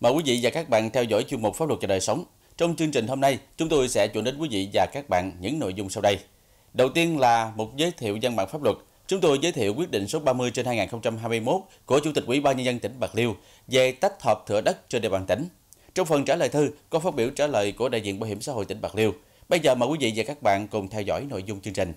Mời quý vị và các bạn theo dõi chương mục Pháp luật và đời sống. Trong chương trình hôm nay, chúng tôi sẽ chuyển đến quý vị và các bạn những nội dung sau đây. Đầu tiên là một giới thiệu văn bản pháp luật. Chúng tôi giới thiệu quyết định số 30 trên 2021 của Chủ tịch Ủy ban nhân dân tỉnh Bạc Liêu về tách hợp thửa đất trên địa bàn tỉnh. Trong phần trả lời thư có phát biểu trả lời của đại diện Bảo hiểm xã hội tỉnh Bạc Liêu. Bây giờ mời quý vị và các bạn cùng theo dõi nội dung chương trình.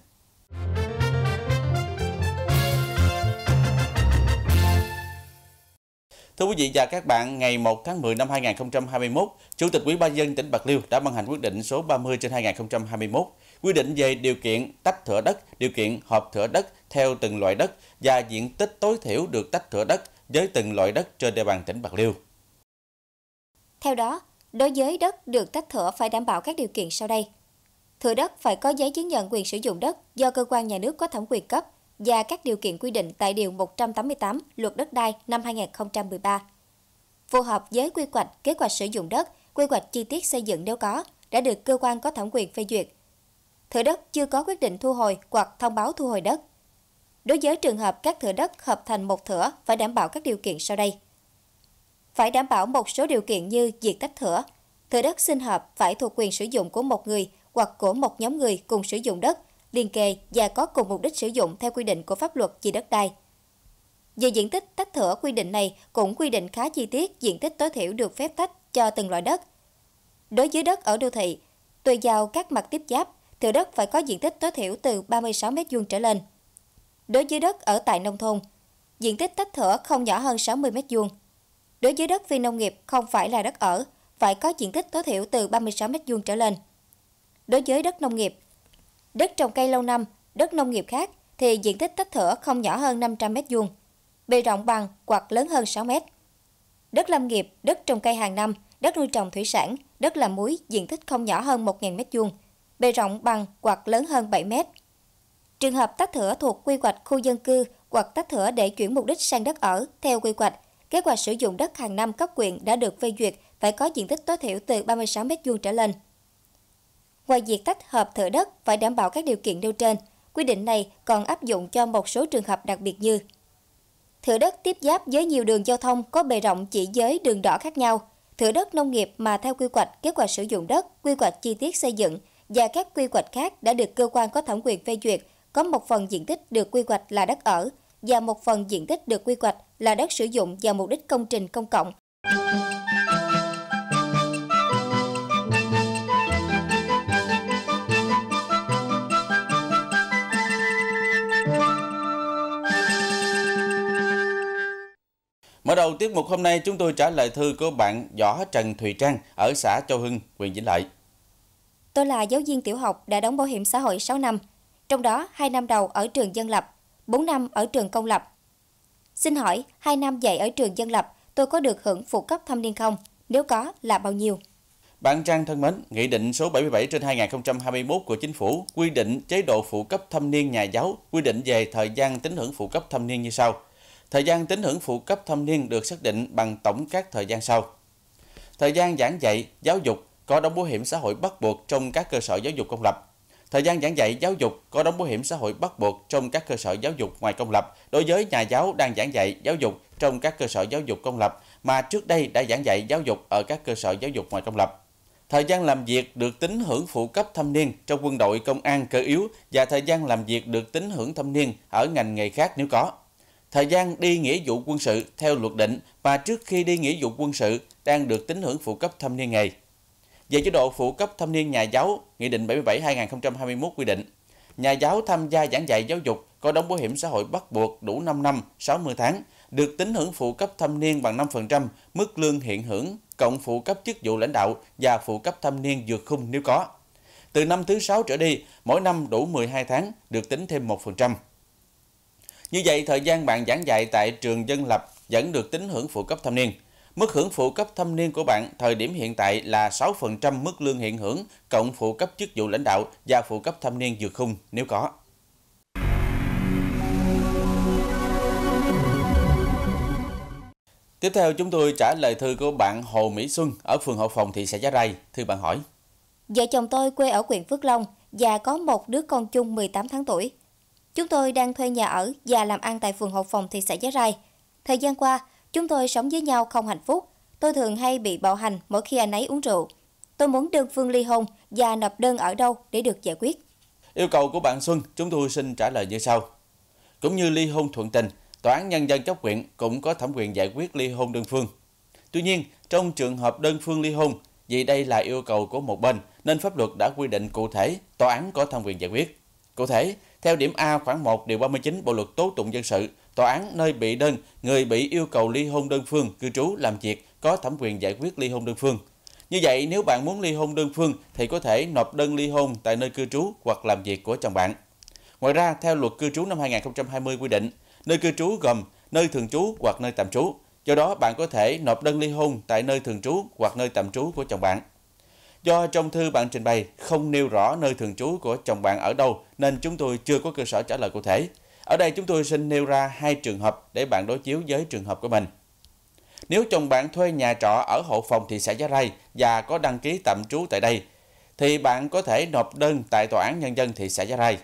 Thưa quý vị và các bạn, ngày 1 tháng 10 năm 2021, Chủ tịch Ủy ban dân tỉnh Bạc Liêu đã ban hành quyết định số 30 trên 2021 quy định về điều kiện tách thửa đất, điều kiện hợp thửa đất theo từng loại đất và diện tích tối thiểu được tách thửa đất với từng loại đất trên địa bàn tỉnh Bạc Liêu. Theo đó, đối với đất được tách thửa phải đảm bảo các điều kiện sau đây. Thửa đất phải có giấy chứng nhận quyền sử dụng đất do cơ quan nhà nước có thẩm quyền cấp – và các điều kiện quy định tại Điều 188 Luật Đất đai năm 2013. Phù hợp với quy hoạch, kế hoạch sử dụng đất, quy hoạch chi tiết xây dựng nếu có, đã được cơ quan có thẩm quyền phê duyệt. Thửa đất chưa có quyết định thu hồi hoặc thông báo thu hồi đất. Đối với trường hợp các thửa đất hợp thành một thửa phải đảm bảo các điều kiện sau đây. Phải đảm bảo một số điều kiện như diện tích thửa, thửa đất sinh hợp phải thuộc quyền sử dụng của một người hoặc của một nhóm người cùng sử dụng đất – liền kề và có cùng mục đích sử dụng theo quy định của pháp luật về đất đai. Về diện tích tách thửa quy định này cũng quy định khá chi tiết diện tích tối thiểu được phép tách cho từng loại đất. Đối với đất ở đô thị, tùy vào các mặt tiếp giáp, thửa đất phải có diện tích tối thiểu từ 36 m2 trở lên. Đối với đất ở tại nông thôn, diện tích tách thửa không nhỏ hơn 60 m2. Đối với đất phi nông nghiệp không phải là đất ở, phải có diện tích tối thiểu từ 36 m2 trở lên. Đối với đất nông nghiệp, Đất trồng cây lâu năm, đất nông nghiệp khác thì diện tích tách thửa không nhỏ hơn 500 mét vuông, bề rộng bằng hoặc lớn hơn 6 mét. Đất lâm nghiệp, đất trồng cây hàng năm, đất nuôi trồng thủy sản, đất làm muối diện tích không nhỏ hơn 1.000 mét vuông, bề rộng bằng hoặc lớn hơn 7 mét. Trường hợp tách thửa thuộc quy hoạch khu dân cư hoặc tách thửa để chuyển mục đích sang đất ở theo quy hoạch, kế hoạch sử dụng đất hàng năm cấp quyền đã được phê duyệt phải có diện tích tối thiểu từ 36 m vuông trở lên. Ngoài việc tách hợp thửa đất phải đảm bảo các điều kiện nêu trên, quy định này còn áp dụng cho một số trường hợp đặc biệt như thửa đất tiếp giáp với nhiều đường giao thông có bề rộng chỉ giới đường đỏ khác nhau, thửa đất nông nghiệp mà theo quy hoạch, kế hoạch sử dụng đất, quy hoạch chi tiết xây dựng và các quy hoạch khác đã được cơ quan có thẩm quyền phê duyệt có một phần diện tích được quy hoạch là đất ở và một phần diện tích được quy hoạch là đất sử dụng vào mục đích công trình công cộng Mở đầu tiết mục hôm nay chúng tôi trả lời thư của bạn Võ Trần Thùy Trang ở xã Châu Hưng, huyện Vĩnh Lợi. Tôi là giáo viên tiểu học đã đóng bảo hiểm xã hội 6 năm, trong đó 2 năm đầu ở trường dân lập, 4 năm ở trường công lập. Xin hỏi, 2 năm dạy ở trường dân lập, tôi có được hưởng phụ cấp thâm niên không? Nếu có, là bao nhiêu? Bạn Trang thân mến, Nghị định số 77 trên 2021 của Chính phủ quy định chế độ phụ cấp thâm niên nhà giáo, quy định về thời gian tính hưởng phụ cấp thâm niên như sau – Thời gian tính hưởng phụ cấp thâm niên được xác định bằng tổng các thời gian sau. Thời gian giảng dạy, giáo dục có đóng bảo hiểm xã hội bắt buộc trong các cơ sở giáo dục công lập. Thời gian giảng dạy giáo dục có đóng bảo hiểm xã hội bắt buộc trong các cơ sở giáo dục ngoài công lập đối với nhà giáo đang giảng dạy giáo dục trong các cơ sở giáo dục công lập mà trước đây đã giảng dạy giáo dục ở các cơ sở giáo dục ngoài công lập. Thời gian làm việc được tính hưởng phụ cấp thâm niên trong quân đội, công an, cơ yếu và thời gian làm việc được tính hưởng thâm niên ở ngành nghề khác nếu có. Thời gian đi nghĩa vụ quân sự theo luật định và trước khi đi nghĩa vụ quân sự đang được tính hưởng phụ cấp thâm niên ngày Về chế độ phụ cấp thâm niên nhà giáo, Nghị định 77-2021 quy định, nhà giáo tham gia giảng dạy giáo dục có đóng bảo hiểm xã hội bắt buộc đủ 5 năm 60 tháng, được tính hưởng phụ cấp thâm niên bằng 5% mức lương hiện hưởng cộng phụ cấp chức vụ lãnh đạo và phụ cấp thâm niên vượt khung nếu có. Từ năm thứ 6 trở đi, mỗi năm đủ 12 tháng được tính thêm 1%. Như vậy, thời gian bạn giảng dạy tại trường dân lập vẫn được tính hưởng phụ cấp thâm niên. Mức hưởng phụ cấp thâm niên của bạn thời điểm hiện tại là 6% mức lương hiện hưởng cộng phụ cấp chức vụ lãnh đạo và phụ cấp thâm niên dược khung nếu có. Tiếp theo chúng tôi trả lời thư của bạn Hồ Mỹ Xuân ở phường Hậu Phòng thị xã Giá Rai. Thư bạn hỏi. Vợ chồng tôi quê ở huyện Phước Long và có một đứa con chung 18 tháng tuổi. Chúng tôi đang thuê nhà ở và làm ăn tại phường Hậu Phòng thị xã Giá Rai. Thời gian qua, chúng tôi sống với nhau không hạnh phúc. Tôi thường hay bị bạo hành mỗi khi anh ấy uống rượu. Tôi muốn đơn phương ly hôn và nộp đơn ở đâu để được giải quyết. Yêu cầu của bạn Xuân, chúng tôi xin trả lời như sau. Cũng như ly hôn thuận tình, Tòa án Nhân dân cấp huyện cũng có thẩm quyền giải quyết ly hôn đơn phương. Tuy nhiên, trong trường hợp đơn phương ly hôn, vì đây là yêu cầu của một bên, nên pháp luật đã quy định cụ thể tòa án có thẩm quyền giải quyết. Cụ thể, theo điểm A khoảng 1 điều 39 Bộ luật tố tụng dân sự, tòa án nơi bị đơn người bị yêu cầu ly hôn đơn phương cư trú làm việc có thẩm quyền giải quyết ly hôn đơn phương. Như vậy, nếu bạn muốn ly hôn đơn phương thì có thể nộp đơn ly hôn tại nơi cư trú hoặc làm việc của chồng bạn. Ngoài ra, theo luật cư trú năm 2020 quy định, nơi cư trú gồm nơi thường trú hoặc nơi tạm trú. Do đó, bạn có thể nộp đơn ly hôn tại nơi thường trú hoặc nơi tạm trú của chồng bạn. Do trong thư bạn trình bày không nêu rõ nơi thường trú của chồng bạn ở đâu nên chúng tôi chưa có cơ sở trả lời cụ thể. Ở đây chúng tôi xin nêu ra hai trường hợp để bạn đối chiếu với trường hợp của mình. Nếu chồng bạn thuê nhà trọ ở hộ phòng thị xã Giá Rai và có đăng ký tạm trú tại đây, thì bạn có thể nộp đơn tại Tòa án Nhân dân thị xã Giá Rai.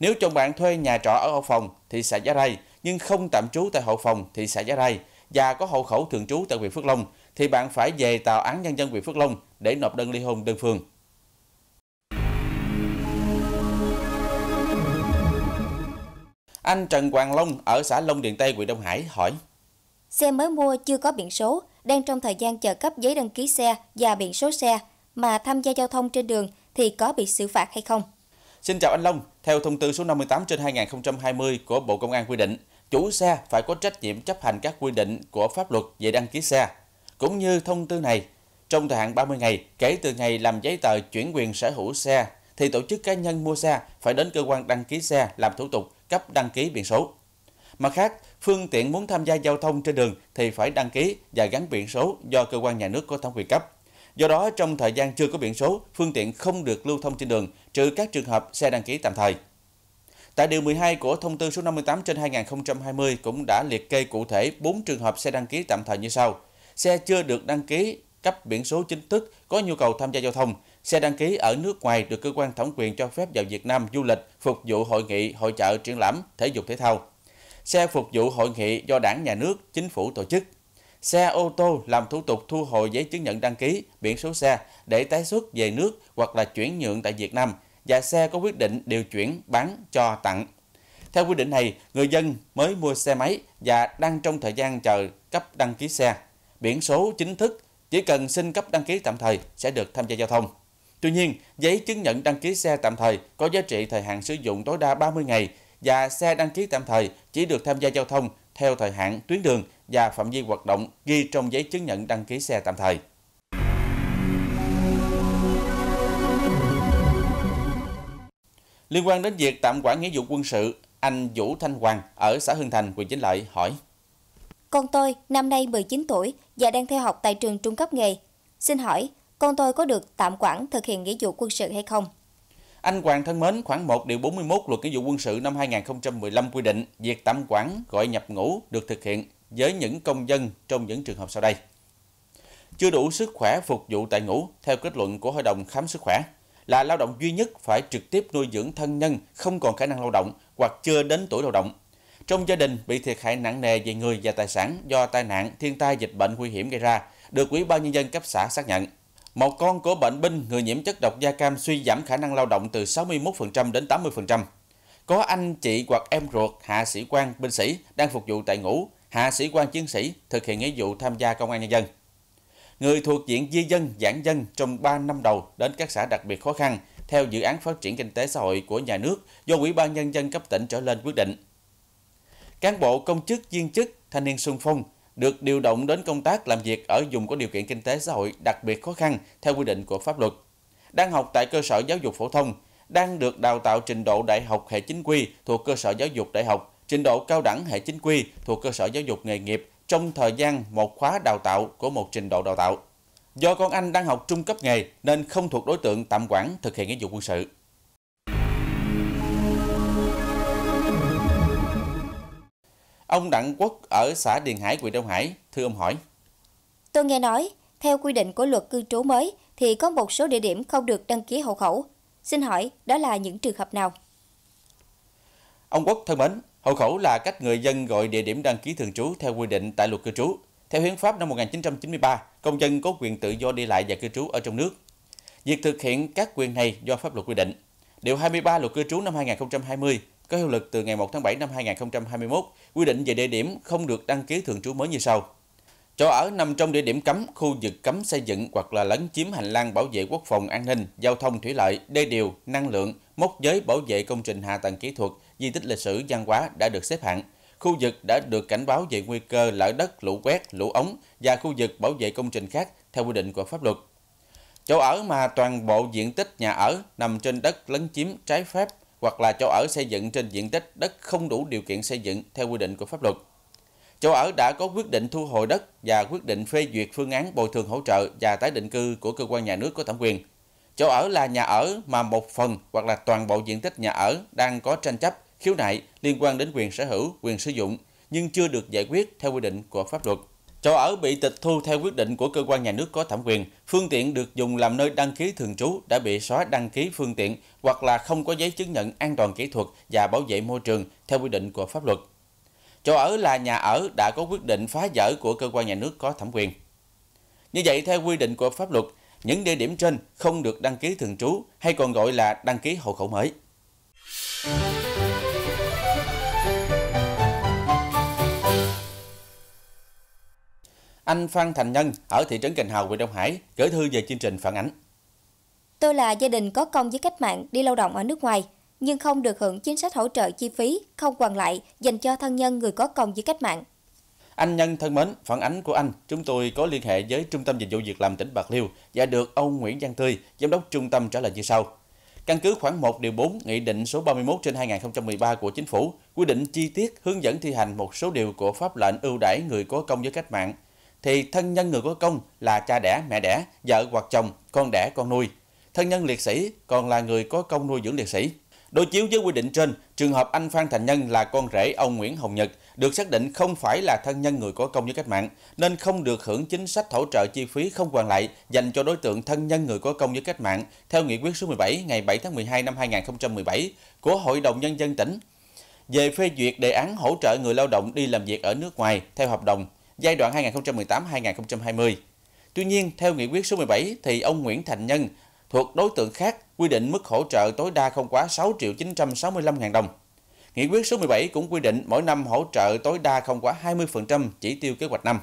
Nếu chồng bạn thuê nhà trọ ở hộ phòng thị xã Giá Rai nhưng không tạm trú tại hộ phòng thị xã Giá Rai và có hộ khẩu thường trú tại huyện Phước Long, thì bạn phải về tòa án nhân dân huyện Phước Long để nộp đơn ly hôn đơn phương. Anh Trần Hoàng Long ở xã Long Điền Tây, huyện Đông Hải hỏi Xe mới mua chưa có biển số, đang trong thời gian chờ cấp giấy đăng ký xe và biển số xe mà tham gia giao thông trên đường thì có bị xử phạt hay không? Xin chào anh Long, theo thông tư số 58 trên 2020 của Bộ Công an quy định, chủ xe phải có trách nhiệm chấp hành các quy định của pháp luật về đăng ký xe, cũng như thông tư này, trong thời hạn 30 ngày kể từ ngày làm giấy tờ chuyển quyền sở hữu xe thì tổ chức cá nhân mua xe phải đến cơ quan đăng ký xe làm thủ tục cấp đăng ký biển số. Mặt khác, phương tiện muốn tham gia giao thông trên đường thì phải đăng ký và gắn biển số do cơ quan nhà nước có thẩm quyền cấp. Do đó, trong thời gian chưa có biển số, phương tiện không được lưu thông trên đường, trừ các trường hợp xe đăng ký tạm thời. Tại điều 12 của thông tư số 58 trên 2020 cũng đã liệt kê cụ thể 4 trường hợp xe đăng ký tạm thời như sau – xe chưa được đăng ký cấp biển số chính thức có nhu cầu tham gia giao thông, xe đăng ký ở nước ngoài được cơ quan thẩm quyền cho phép vào Việt Nam du lịch, phục vụ hội nghị, hội trợ triển lãm, thể dục thể thao. Xe phục vụ hội nghị do Đảng, Nhà nước, Chính phủ tổ chức. Xe ô tô làm thủ tục thu hồi giấy chứng nhận đăng ký, biển số xe để tái xuất về nước hoặc là chuyển nhượng tại Việt Nam và xe có quyết định điều chuyển bán cho tặng. Theo quy định này, người dân mới mua xe máy và đang trong thời gian chờ cấp đăng ký xe biển số chính thức, chỉ cần xin cấp đăng ký tạm thời sẽ được tham gia giao thông. Tuy nhiên, giấy chứng nhận đăng ký xe tạm thời có giá trị thời hạn sử dụng tối đa 30 ngày và xe đăng ký tạm thời chỉ được tham gia giao thông theo thời hạn tuyến đường và phạm vi hoạt động ghi trong giấy chứng nhận đăng ký xe tạm thời. Liên quan đến việc tạm quản nghĩa vụ quân sự, anh Vũ Thanh Hoàng ở xã Hưng Thành, huyện Chính Lợi hỏi con tôi năm nay 19 tuổi và đang theo học tại trường trung cấp nghề. Xin hỏi, con tôi có được tạm quản thực hiện nghĩa vụ quân sự hay không? Anh Hoàng thân mến, khoảng 1 điều 41 luật nghĩa vụ quân sự năm 2015 quy định việc tạm quản gọi nhập ngũ được thực hiện với những công dân trong những trường hợp sau đây. Chưa đủ sức khỏe phục vụ tại ngũ theo kết luận của Hội đồng khám sức khỏe là lao động duy nhất phải trực tiếp nuôi dưỡng thân nhân không còn khả năng lao động hoặc chưa đến tuổi lao động trong gia đình bị thiệt hại nặng nề về người và tài sản do tai nạn, thiên tai, dịch bệnh nguy hiểm gây ra, được Ủy ban Nhân dân cấp xã xác nhận. Một con của bệnh binh người nhiễm chất độc da cam suy giảm khả năng lao động từ 61% đến 80%. Có anh chị hoặc em ruột hạ sĩ quan binh sĩ đang phục vụ tại ngũ, hạ sĩ quan chiến sĩ thực hiện nghĩa vụ tham gia công an nhân dân. Người thuộc diện di dân, giảng dân trong 3 năm đầu đến các xã đặc biệt khó khăn theo dự án phát triển kinh tế xã hội của nhà nước do Ủy ban nhân dân cấp tỉnh trở lên quyết định cán bộ công chức viên chức thanh niên sung phong được điều động đến công tác làm việc ở vùng có điều kiện kinh tế xã hội đặc biệt khó khăn theo quy định của pháp luật, đang học tại cơ sở giáo dục phổ thông, đang được đào tạo trình độ đại học hệ chính quy thuộc cơ sở giáo dục đại học, trình độ cao đẳng hệ chính quy thuộc cơ sở giáo dục nghề nghiệp trong thời gian một khóa đào tạo của một trình độ đào tạo. Do con anh đang học trung cấp nghề nên không thuộc đối tượng tạm quản thực hiện nghĩa vụ quân sự. Ông Đặng Quốc ở xã Điền Hải, huyện Đông Hải, thưa ông hỏi. Tôi nghe nói, theo quy định của luật cư trú mới thì có một số địa điểm không được đăng ký hộ khẩu. Xin hỏi, đó là những trường hợp nào? Ông Quốc thân mến, hộ khẩu là cách người dân gọi địa điểm đăng ký thường trú theo quy định tại luật cư trú. Theo hiến pháp năm 1993, công dân có quyền tự do đi lại và cư trú ở trong nước. Việc thực hiện các quyền này do pháp luật quy định. Điều 23 luật cư trú năm 2020 có hiệu lực từ ngày 1 tháng 7 năm 2021, quy định về địa điểm không được đăng ký thường trú mới như sau. Chỗ ở nằm trong địa điểm cấm, khu vực cấm xây dựng hoặc là lấn chiếm hành lang bảo vệ quốc phòng an ninh, giao thông thủy lợi, đê điều, năng lượng, mốc giới bảo vệ công trình hạ tầng kỹ thuật, di tích lịch sử văn hóa đã được xếp hạng. Khu vực đã được cảnh báo về nguy cơ lở đất, lũ quét, lũ ống và khu vực bảo vệ công trình khác theo quy định của pháp luật. Chỗ ở mà toàn bộ diện tích nhà ở nằm trên đất lấn chiếm trái phép hoặc là chỗ ở xây dựng trên diện tích đất không đủ điều kiện xây dựng theo quy định của pháp luật. Chỗ ở đã có quyết định thu hồi đất và quyết định phê duyệt phương án bồi thường hỗ trợ và tái định cư của cơ quan nhà nước có thẩm quyền. Chỗ ở là nhà ở mà một phần hoặc là toàn bộ diện tích nhà ở đang có tranh chấp, khiếu nại liên quan đến quyền sở hữu, quyền sử dụng nhưng chưa được giải quyết theo quy định của pháp luật. Chỗ ở bị tịch thu theo quyết định của cơ quan nhà nước có thẩm quyền, phương tiện được dùng làm nơi đăng ký thường trú đã bị xóa đăng ký phương tiện hoặc là không có giấy chứng nhận an toàn kỹ thuật và bảo vệ môi trường theo quy định của pháp luật. Chỗ ở là nhà ở đã có quyết định phá dỡ của cơ quan nhà nước có thẩm quyền. Như vậy, theo quy định của pháp luật, những địa điểm trên không được đăng ký thường trú hay còn gọi là đăng ký hộ khẩu mới. Anh Phan Thành Nhân ở thị trấn Cành Hào, huyện Đông Hải gửi thư về chương trình phản ánh. Tôi là gia đình có công với cách mạng đi lao động ở nước ngoài, nhưng không được hưởng chính sách hỗ trợ chi phí không hoàn lại dành cho thân nhân người có công với cách mạng. Anh Nhân thân mến, phản ánh của anh, chúng tôi có liên hệ với Trung tâm Dịch vụ Việc làm tỉnh Bạc Liêu và được ông Nguyễn Văn Tươi, Giám đốc Trung tâm trả lời như sau. Căn cứ khoảng 1 điều 4 Nghị định số 31 trên 2013 của Chính phủ quy định chi tiết hướng dẫn thi hành một số điều của pháp lệnh ưu đãi người có công với cách mạng thì thân nhân người có công là cha đẻ, mẹ đẻ, vợ hoặc chồng, con đẻ, con nuôi. Thân nhân liệt sĩ còn là người có công nuôi dưỡng liệt sĩ. Đối chiếu với quy định trên, trường hợp anh Phan Thành Nhân là con rể ông Nguyễn Hồng Nhật được xác định không phải là thân nhân người có công với cách mạng, nên không được hưởng chính sách hỗ trợ chi phí không hoàn lại dành cho đối tượng thân nhân người có công với cách mạng theo nghị quyết số 17 ngày 7 tháng 12 năm 2017 của Hội đồng Nhân dân tỉnh về phê duyệt đề án hỗ trợ người lao động đi làm việc ở nước ngoài theo hợp đồng giai đoạn 2018-2020. Tuy nhiên, theo nghị quyết số 17 thì ông Nguyễn Thành Nhân thuộc đối tượng khác quy định mức hỗ trợ tối đa không quá 6 triệu 965 ngàn đồng. Nghị quyết số 17 cũng quy định mỗi năm hỗ trợ tối đa không quá 20% chỉ tiêu kế hoạch năm.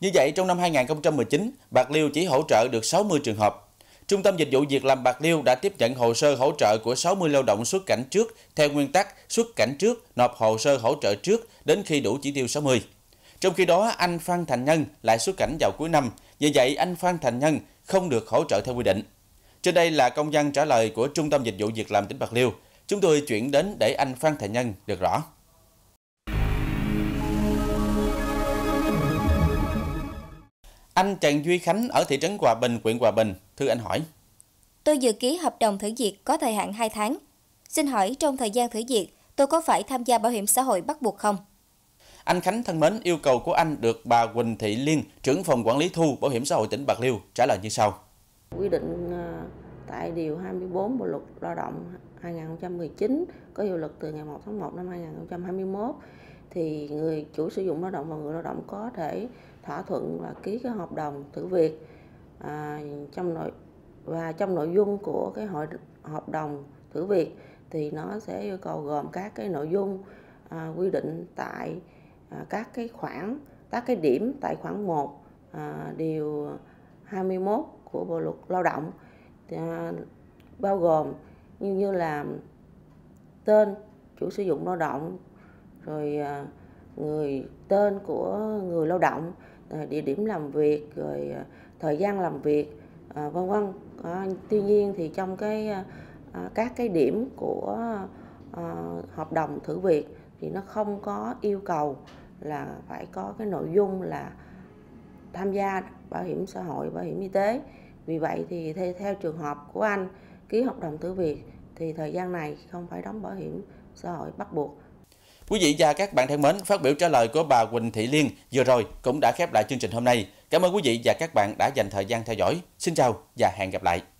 Như vậy, trong năm 2019, Bạc Liêu chỉ hỗ trợ được 60 trường hợp. Trung tâm Dịch vụ Việc làm Bạc Liêu đã tiếp nhận hồ sơ hỗ trợ của 60 lao động xuất cảnh trước theo nguyên tắc xuất cảnh trước, nộp hồ sơ hỗ trợ trước đến khi đủ chỉ tiêu 60. Trong khi đó, anh Phan Thành Nhân lại xuất cảnh vào cuối năm, vì vậy anh Phan Thành Nhân không được hỗ trợ theo quy định. Trên đây là công văn trả lời của Trung tâm Dịch vụ Việc làm tỉnh Bạc Liêu. Chúng tôi chuyển đến để anh Phan Thành Nhân được rõ. Anh Trần Duy Khánh ở thị trấn Hòa Bình, huyện Hòa Bình, thư anh hỏi. Tôi dự ký hợp đồng thử việc có thời hạn 2 tháng. Xin hỏi trong thời gian thử việc, tôi có phải tham gia bảo hiểm xã hội bắt buộc không? Anh Khánh thân mến, yêu cầu của anh được bà Quỳnh Thị Liên, trưởng phòng quản lý thu Bảo hiểm xã hội tỉnh Bạc Liêu trả lời như sau. Quy định ờ, tại Điều 24 Bộ Luật Lao động 2019 có hiệu lực từ ngày 1 tháng 1 năm 2021 thì người chủ sử dụng lao động và người lao động có thể thỏa thuận và ký cái hợp đồng thử việc à, trong nội và trong nội dung của cái hội hợp đồng thử việc thì nó sẽ yêu cầu gồm các cái nội dung à, quy định tại À, các cái khoản các cái điểm tại khoản 1 à, điều 21 của Bộ luật Lao động à, bao gồm như như là tên chủ sử dụng lao động rồi người tên của người lao động địa điểm làm việc rồi thời gian làm việc vân vân tuy nhiên thì trong cái các cái điểm của hợp đồng thử việc thì nó không có yêu cầu là phải có cái nội dung là tham gia bảo hiểm xã hội bảo hiểm y tế vì vậy thì theo, trường hợp của anh ký hợp đồng thử việc thì thời gian này không phải đóng bảo hiểm xã hội bắt buộc Quý vị và các bạn thân mến, phát biểu trả lời của bà Quỳnh Thị Liên vừa rồi cũng đã khép lại chương trình hôm nay. Cảm ơn quý vị và các bạn đã dành thời gian theo dõi. Xin chào và hẹn gặp lại.